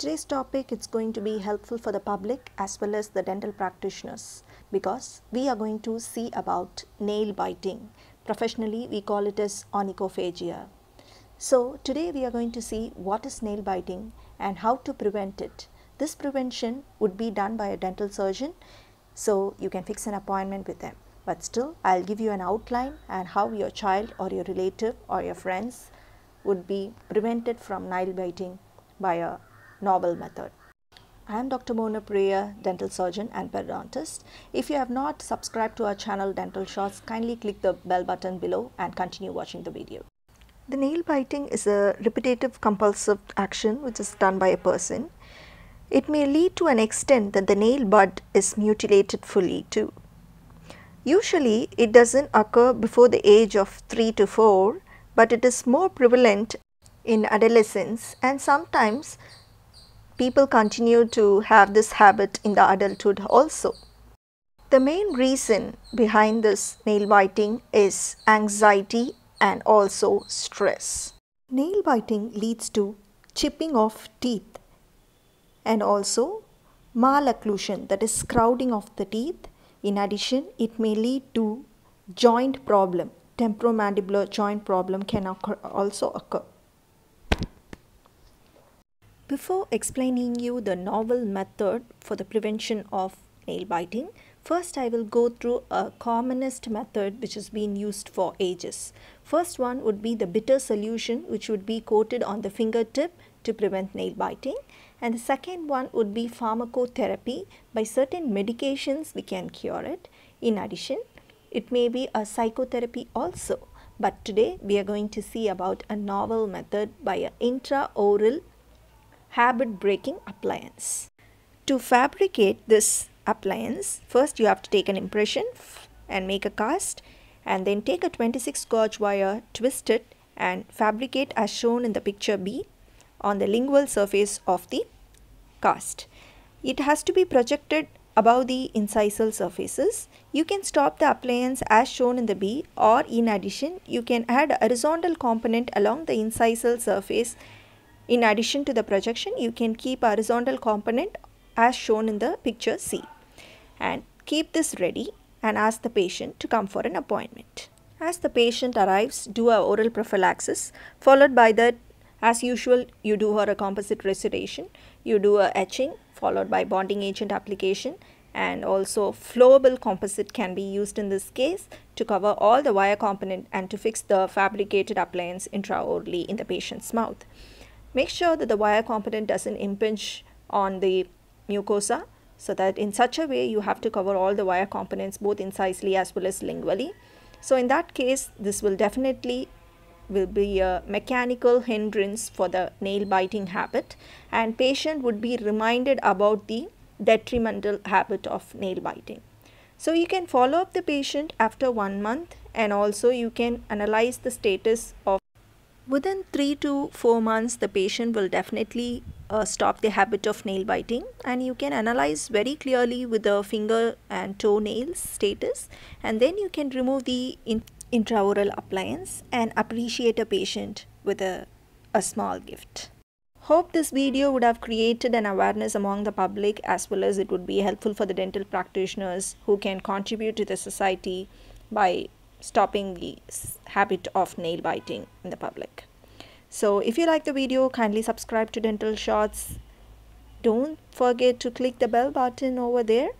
Today's topic it's going to be helpful for the public as well as the dental practitioners because we are going to see about nail biting. Professionally we call it as onychophagia. So today we are going to see what is nail biting and how to prevent it. This prevention would be done by a dental surgeon so you can fix an appointment with them. But still I'll give you an outline and how your child or your relative or your friends would be prevented from nail biting by a novel method. I am Dr. Mona Priya, dental surgeon and periodontist. If you have not subscribed to our channel Dental Shots, kindly click the bell button below and continue watching the video. The nail biting is a repetitive compulsive action which is done by a person. It may lead to an extent that the nail bud is mutilated fully too. Usually it doesn't occur before the age of 3 to 4 but it is more prevalent in adolescence and sometimes people continue to have this habit in the adulthood also. The main reason behind this nail biting is anxiety and also stress. Nail biting leads to chipping of teeth and also malocclusion that is crowding of the teeth. In addition, it may lead to joint problem. Temporomandibular joint problem can occur, also occur. Before explaining you the novel method for the prevention of nail biting, first I will go through a commonest method which has been used for ages. First one would be the bitter solution which would be coated on the fingertip to prevent nail biting and the second one would be pharmacotherapy. By certain medications we can cure it. In addition, it may be a psychotherapy also. But today we are going to see about a novel method by an intraoral habit breaking appliance. To fabricate this appliance, first you have to take an impression and make a cast and then take a 26 gauge wire, twist it and fabricate as shown in the picture B on the lingual surface of the cast. It has to be projected above the incisal surfaces. You can stop the appliance as shown in the B or in addition you can add a horizontal component along the incisal surface in addition to the projection, you can keep horizontal component as shown in the picture C and keep this ready and ask the patient to come for an appointment. As the patient arrives, do a oral prophylaxis followed by the as usual you do her a composite restoration, you do a etching followed by bonding agent application and also flowable composite can be used in this case to cover all the wire component and to fix the fabricated appliance intraorally in the patient's mouth. Make sure that the wire component doesn't impinge on the mucosa so that in such a way you have to cover all the wire components both incisally as well as lingually. So in that case this will definitely will be a mechanical hindrance for the nail biting habit and patient would be reminded about the detrimental habit of nail biting. So you can follow up the patient after one month and also you can analyze the status of within three to four months, the patient will definitely uh, stop the habit of nail biting and you can analyze very clearly with the finger and toenail status and then you can remove the in intraoral appliance and appreciate a patient with a, a small gift. Hope this video would have created an awareness among the public as well as it would be helpful for the dental practitioners who can contribute to the society by stopping the habit of nail biting in the public. So if you like the video, kindly subscribe to Dental Shots. Don't forget to click the bell button over there.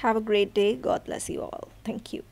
Have a great day. God bless you all. Thank you.